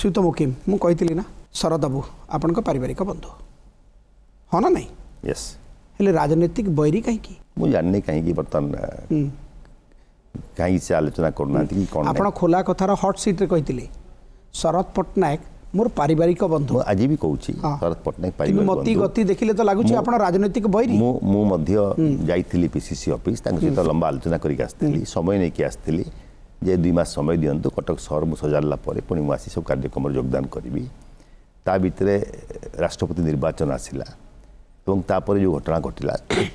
ଶ୍ରୀଯୁକ୍ତ ମୁକିମ ମୁଁ କହିଥିଲି ନା ଶରଦ ବାବୁ ଆପଣଙ୍କ ପାରିବାରିକ ବନ୍ଧୁ ହଁ ନା ନାହିଁ ୟେସ୍ ହେଲେ ରାଜନୈତିକ ବୈରୀ କାହିଁକି ମୁଁ ଜାଣିନି କାହିଁକି ବର୍ତ୍ତମାନ କାହିଁକି ସେ ଆଲୋଚନା କରୁନାହାନ୍ତି କି କ'ଣ ଆପଣ ଖୋଲା କଥାର ହଟ୍ ସିଟ୍ରେ କହିଥିଲେ ଶରଦ ପଟ୍ଟନାୟକ ମୋର ପାରିବାରିକ ବନ୍ଧୁ ଆଜି ବି କହୁଛି ଶରଦ ପଟ୍ଟନାୟକ ପାରିବାରିକ ମତି ଗତି ଦେଖିଲେ ତ ଲାଗୁଛି ଆପଣ ରାଜନୈତିକ ବୈରୀ ମୁଁ ମୁଁ ମଧ୍ୟ ଯାଇଥିଲି ପିସିସି ଅଫିସ୍ ତାଙ୍କ ସହିତ ଲମ୍ବା ଆଲୋଚନା କରିକି ଆସିଥିଲି ସମୟ ନେଇକି ଆସିଥିଲି ଯେ ଦୁଇ ମାସ ସମୟ ଦିଅନ୍ତୁ କଟକ ସହର ମୁଁ ସଜାଡ଼ିଲା ପରେ ପୁଣି ମୁଁ ଆସି ସବୁ କାର୍ଯ୍ୟକ୍ରମରେ ଯୋଗଦାନ କରିବି ତା ଭିତରେ ରାଷ୍ଟ୍ରପତି ନିର୍ବାଚନ ଆସିଲା ଏବଂ ତାପରେ ଯେଉଁ ଘଟଣା ଘଟିଲା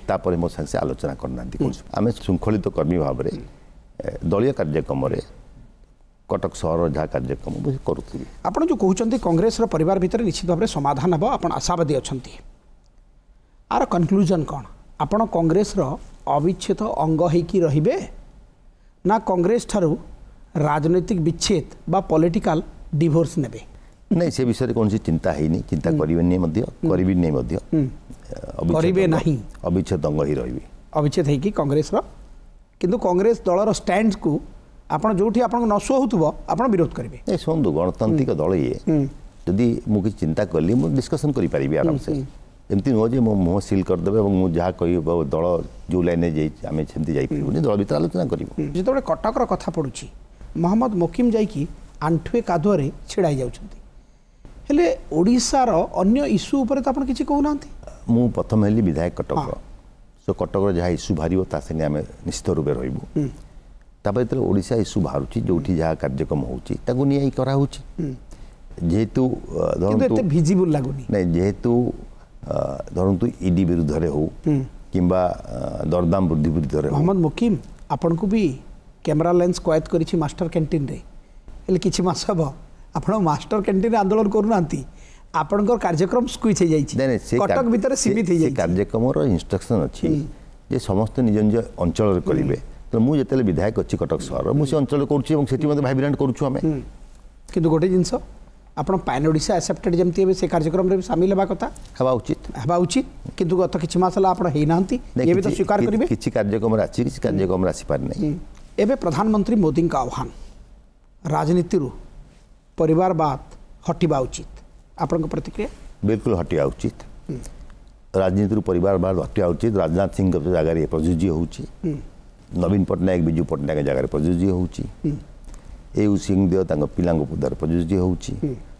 ତାପରେ ମୋ ସାଙ୍ଗେ ସେ ଆଲୋଚନା କରିନାହାନ୍ତି ଆମେ ଶୃଙ୍ଖଳିତ କର୍ମୀ ଭାବରେ ଦଳୀୟ କାର୍ଯ୍ୟକ୍ରମରେ কটক সহর যা কার্যক্রম করুলি আপনার যে কুমার কংগ্রেসর পরিবার ভিতরে নিশ্চিত ভাবে সমাধান হব আপনার আশাবাদী অনেক আর কনক্লুজন কণ আপনার কংগ্রেসর অবিচ্ছেদ অঙ্গ হয়েকি রহবে ना कांग्रेस ठारू राजनैतिक विच्छेद बा पॉलिटिकल डिवोर्स नेबे नहीं से विषय कौन सी चिंता है नहीं चिंता हम्म। करिवे नहीं मध्य हम्म। करिवे नहीं मध्य हम्म। करिवे नहीं अविच्छेद अंग ही रहिवे अविच्छेद है कि कांग्रेस रा किंतु कांग्रेस दल रो स्टैंड को आपण जोठी आपण को नसो होतबो आपण विरोध करिवे ए सोंदु गणतांत्रिक दल ये यदि मु कि चिंता करली मु डिस्कशन करि परिबी आराम से ଏମିତି ନୁହଁ ଯେ ମୋ ମୁହଁ ସିଲ୍ କରିଦେବେ ଏବଂ ମୁଁ ଯାହା କହିବି ଦଳ ଯେଉଁ ଲାଇନ୍ରେ ଯାଇ ଆମେ ସେମିତି ଯାଇପାରିବୁନି ଦଳ ଭିତରେ ଆଲୋଚନା କରିବୁ ଯେତେବେଳେ କଟକର କଥା ପଡ଼ୁଛି ମହମ୍ମଦ ମୋକିମ୍ ଯାଇକି ଆଣ୍ଠୁଏ କାଦୁଅରେ ଛିଡ଼ା ହେଇଯାଉଛନ୍ତି ହେଲେ ଓଡ଼ିଶାର ଅନ୍ୟ ଇସ୍ୟୁ ଉପରେ ତ ଆପଣ କିଛି କହୁନାହାନ୍ତି ମୁଁ ପ୍ରଥମେ ହେଲି ବିଧାୟକ କଟକର ସେ କଟକର ଯାହା ଇସ୍ୟୁ ବାହାରିବ ତା ସାଙ୍ଗେ ଆମେ ନିଶ୍ଚିତ ରୂପେ ରହିବୁ ତାପରେ ଯେତେବେଳେ ଓଡ଼ିଶା ଇସ୍ୟୁ ବାହାରୁଛି ଯେଉଁଠି ଯାହା କାର୍ଯ୍ୟକ୍ରମ ହେଉଛି ତାକୁ ନିଆଇ କରାହେଉଛି ଯେହେତୁ ଧରନ୍ତୁ ଭିଜିବୁଲ୍ ଲାଗୁନି ନାଇଁ ଯେହେତୁ ଧରନ୍ତୁ ଇଡି ବିରୁଦ୍ଧରେ ହଉ କିମ୍ବା ଦରଦାମ ବୃଦ୍ଧି ବିରୁଦ୍ଧରେ ମହମ୍ମଦ ମୁକିମ ଆପଣଙ୍କୁ ବି କ୍ୟାମେରା ଲେନ୍ସ କଏଦ କରିଛି ମାଷ୍ଟର କ୍ୟାଣ୍ଟିନ୍ରେ ହେଲେ କିଛି ମାସ ହେବ ଆପଣ ମାଷ୍ଟର କ୍ୟାଣ୍ଟିନ୍ରେ ଆନ୍ଦୋଳନ କରୁନାହାନ୍ତି ଆପଣଙ୍କର କାର୍ଯ୍ୟକ୍ରମ ସ୍କୁଇଚ୍ ହେଇଯାଇଛି କଟକ ଭିତରେ ସୀମିତ ହେଇଯାଇଛି କାର୍ଯ୍ୟକ୍ରମର ଇନଷ୍ଟ୍ରକ୍ସନ୍ ଅଛି ଯେ ସମସ୍ତେ ନିଜ ନିଜ ଅଞ୍ଚଳରେ କରିବେ ତେଣୁ ମୁଁ ଯେତେବେଳେ ବିଧାୟକ ଅଛି କଟକ ସହର ମୁଁ ସେ ଅଞ୍ଚଳରେ କରୁଛି ଏବଂ ସେଠି ମଧ୍ୟ ଭାଇବ୍ରାଣ୍ଟ କରୁଛୁ ଆମେ କିନ୍ତୁ ଗୋଟେ ଜିନିଷ आपण एक्सेप्टेड जमी से कार्यक्रम में भी सामिल होगा कथा हवा उचित हवा उचित किंतु गत किसी मस होना ये भी तो स्वीकार करेंगे किसी कार्यक्रम किसी कार्यक्रम आसपार नहीं एवं प्रधानमंत्री मोदी का आह्वान राजनीति पर हटवा उचित आपण प्रतिक्रिया बिल्कुल हटवा उचित हम्म। राजनीति पर हटवा उचित राजनाथ सिंह जगह प्रजोज्य हो नवीन पट्टनायक विजु पट्टनायक जगह प्रजोज्य हो हम्म। ए सिंहदेव पिला प्रजोज्य होती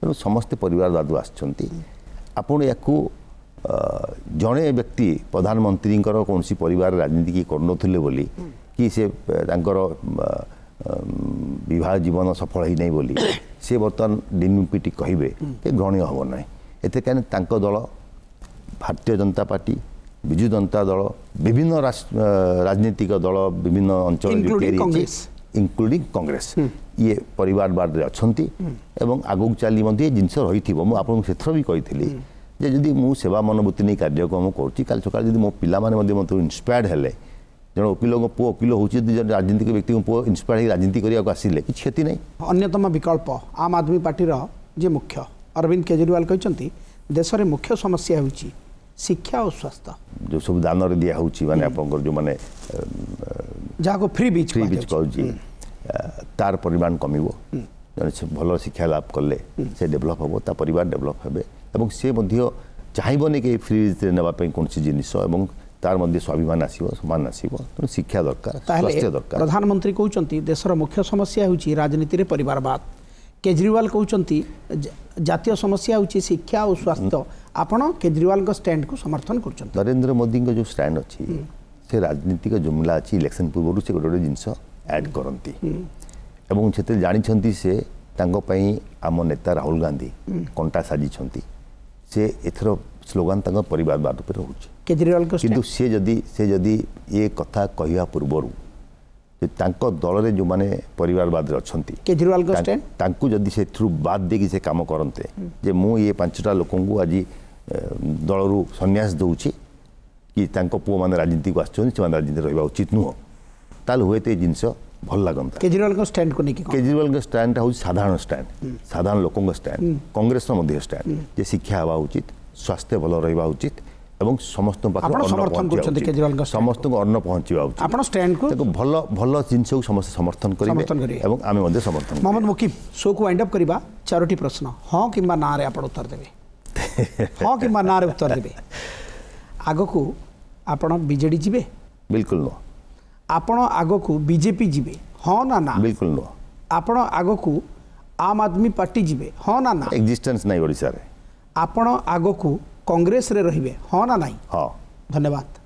ତେଣୁ ସମସ୍ତେ ପରିବାର ଦାଦୁ ଆସିଛନ୍ତି ଆପଣ ୟାକୁ ଜଣେ ବ୍ୟକ୍ତି ପ୍ରଧାନମନ୍ତ୍ରୀଙ୍କର କୌଣସି ପରିବାର ରାଜନୀତି କି କରୁନଥିଲେ ବୋଲି କି ସେ ତାଙ୍କର ବିବାହ ଜୀବନ ସଫଳ ହେଇନାହିଁ ବୋଲି ସେ ବର୍ତ୍ତମାନ ଡିମିପିଟି କହିବେ ଏ ଗ୍ରହଣୀୟ ହେବ ନାହିଁ ଏଥିରେ କାହିଁକି ତାଙ୍କ ଦଳ ଭାରତୀୟ ଜନତା ପାର୍ଟି ବିଜୁ ଜନତା ଦଳ ବିଭିନ୍ନ ରାଜନୈତିକ ଦଳ ବିଭିନ୍ନ ଅଞ୍ଚଳରେ ଇନକ୍ଲୁଡ଼ିଂ କଂଗ୍ରେସ ଇଏ ପରିବାରବାଦରେ ଅଛନ୍ତି ଏବଂ ଆଗକୁ ଚାଲି ମଧ୍ୟ ଏ ଜିନିଷ ରହିଥିବ ମୁଁ ଆପଣଙ୍କୁ ସେଥିର ବି କହିଥିଲି ଯେ ଯଦି ମୁଁ ସେବା ମନୋବୃତ୍ତି ନେଇ କାର୍ଯ୍ୟକ୍ରମ କରୁଛି କାଲି ସକାଳେ ଯଦି ମୋ ପିଲାମାନେ ମଧ୍ୟ ମୋତେ ଇନ୍ସପାୟାର୍ଡ ହେଲେ ଜଣେ ଓକିଲଙ୍କ ପୁଅ ଓକିଲ ହେଉଛି ଯଦି ଜଣେ ରାଜନୀତିକ ବ୍ୟକ୍ତିଙ୍କ ପୁଅ ଇନ୍ସପାୟାର୍ଡ ହେଇ ରାଜନୀତି କରିବାକୁ ଆସିଲେ କିଛି କ୍ଷତି ନାହିଁ ଅନ୍ୟତମ ବିକଳ୍ପ ଆମ୍ ଆଦମୀ ପାର୍ଟିର ଯିଏ ମୁଖ୍ୟ ଅରବିନ୍ଦ କେଜରିୱାଲ କହିଛନ୍ତି ଦେଶରେ ମୁଖ୍ୟ ସମସ୍ୟା ହେଉଛି ଶିକ୍ଷା ଓ ସ୍ୱାସ୍ଥ୍ୟ ଯେଉଁ ସବୁ ଦାନରେ ଦିଆହେଉଛି ମାନେ ଆପଣଙ୍କର ଯେଉଁମାନେ ଯାହାକୁ ଫ୍ରି ବିଜ୍ ଫ୍ରି ବିଜ୍ କରୁଛି তার পরিমাণ কমিব জনে ভালো শিক্ষা লাভ কলে সে ডেভেলপ হব তা পরিবার ডেভেলপ হবে এবং সে মধ্যে চাইবনি কি ফ্রিজে নেওয়া কোণী জিনিস এবং তার মধ্যে স্বাভিমান আসব সম্মান আসব তেমন শিক্ষা দরকার স্বাস্থ্য দরকার প্রধানমন্ত্রী কৌন দেশের মুখ্য সমস্যা হচ্ছে রাজনীতির পরিবারবাদ কেজরিওয়াল কৌন জাতীয় সমস্যা হচ্ছে শিক্ষা ও স্বাস্থ্য আপনার কেজরিওয়াল স্ট্যান্ড কু সমর্থন করছেন নরেন্দ্র মোদী যে স্ট্যান্ড অ সে রাজনীতিক জুমলা আছে ইলেকশন পূর্ব সে গোটে গোটে জিনিস ଆଡ଼୍ କରନ୍ତି ଏବଂ ସେଥିରେ ଜାଣିଛନ୍ତି ସେ ତାଙ୍କ ପାଇଁ ଆମ ନେତା ରାହୁଲ ଗାନ୍ଧୀ କଣ୍ଟା ସାଜିଛନ୍ତି ସେ ଏଥର ସ୍ଲୋଗାନ ତାଙ୍କ ପରିବାରବାଦ ଉପରେ ରହୁଛି କିନ୍ତୁ ସେ ଯଦି ସେ ଯଦି ଏ କଥା କହିବା ପୂର୍ବରୁ ତାଙ୍କ ଦଳରେ ଯେଉଁମାନେ ପରିବାରବାଦରେ ଅଛନ୍ତି ତାଙ୍କୁ ଯଦି ସେଥିରୁ ବାଦ ଦେଇକି ସେ କାମ କରନ୍ତେ ଯେ ମୁଁ ଏ ପାଞ୍ଚଟା ଲୋକଙ୍କୁ ଆଜି ଦଳରୁ ସନ୍ନ୍ୟାସ ଦେଉଛି କି ତାଙ୍କ ପୁଅମାନେ ରାଜନୀତିକୁ ଆସୁଛନ୍ତି ସେମାନେ ରାଜନୀତି ରହିବା ଉଚିତ ନୁହଁ ତାହେଲେ ହୁଏତ ଏ ଜିନିଷ ଭଲ ଲାଗନ୍ତା କେଜରିୱାଲଙ୍କ ଷ୍ଟାଣ୍ଡକୁ ନେଇକି କେଜରିୱାଲଙ୍କ ଷ୍ଟାଣ୍ଡଟା ହେଉଛି ସାଧାରଣ ଷ୍ଟାଣ୍ଡ ସାଧାରଣ ଲୋକଙ୍କ ଷ୍ଟାଣ୍ଡ କଂଗ୍ରେସର ମଧ୍ୟ ଷ୍ଟାଣ୍ଡ ଯେ ଶିକ୍ଷା ହେବା ଉଚିତ ସ୍ୱାସ୍ଥ୍ୟ ଭଲ ରହିବା ଉଚିତ ଏବଂ ସମସ୍ତଙ୍କ ପାଖରେ ସମସ୍ତଙ୍କୁ ଅନ୍ନ ପହଞ୍ଚିବା ଉଚିତ ଆପଣ ଷ୍ଟାଣ୍ଡକୁ ଭଲ ଭଲ ଜିନିଷକୁ ସମସ୍ତେ ସମର୍ଥନ କରିବେ ଏବଂ ଆମେ ମଧ୍ୟ ସମର୍ଥନ ମହମ୍ମଦ ମୁକିମ ଶୋକୁ ୱାଇଣ୍ଡ ଅପ୍ କରିବା ଚାରୋଟି ପ୍ରଶ୍ନ ହଁ କିମ୍ବା ନାଁରେ ଆପଣ ଉତ୍ତର ଦେବେ ହଁ କିମ୍ବା ନାଁରେ ଉତ୍ତର ଦେବେ ଆଗକୁ ଆପଣ ବିଜେଡ଼ି ଯିବେ ବିଲକୁଲ ନୁହଁ ଆପଣ ଆଗକୁ ବିଜେପି ଯିବେ ହଁ ନା ନା ବିଲକୁଲ ନୁହଁ ଆପଣ ଆଗକୁ ଆମ୍ ଆଦମୀ ପାର୍ଟି ଯିବେ ହଁ ନା ନା ଏକ୍ଜିଷ୍ଟେନ୍ସ ନାହିଁ ଓଡ଼ିଶାରେ ଆପଣ ଆଗକୁ କଂଗ୍ରେସରେ ରହିବେ ହଁ ନା ନାହିଁ ହଁ ଧନ୍ୟବାଦ